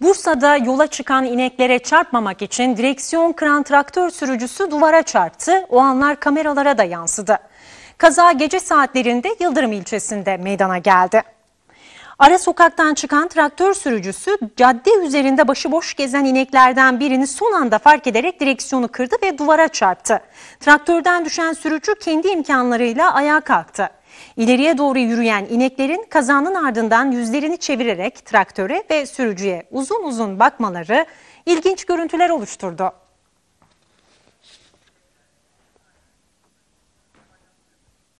Bursa'da yola çıkan ineklere çarpmamak için direksiyon kıran traktör sürücüsü duvara çarptı. O anlar kameralara da yansıdı. Kaza gece saatlerinde Yıldırım ilçesinde meydana geldi. Ara sokaktan çıkan traktör sürücüsü cadde üzerinde başıboş gezen ineklerden birini son anda fark ederek direksiyonu kırdı ve duvara çarptı. Traktörden düşen sürücü kendi imkanlarıyla ayağa kalktı. İleriye doğru yürüyen ineklerin kazanın ardından yüzlerini çevirerek traktöre ve sürücüye uzun uzun bakmaları ilginç görüntüler oluşturdu.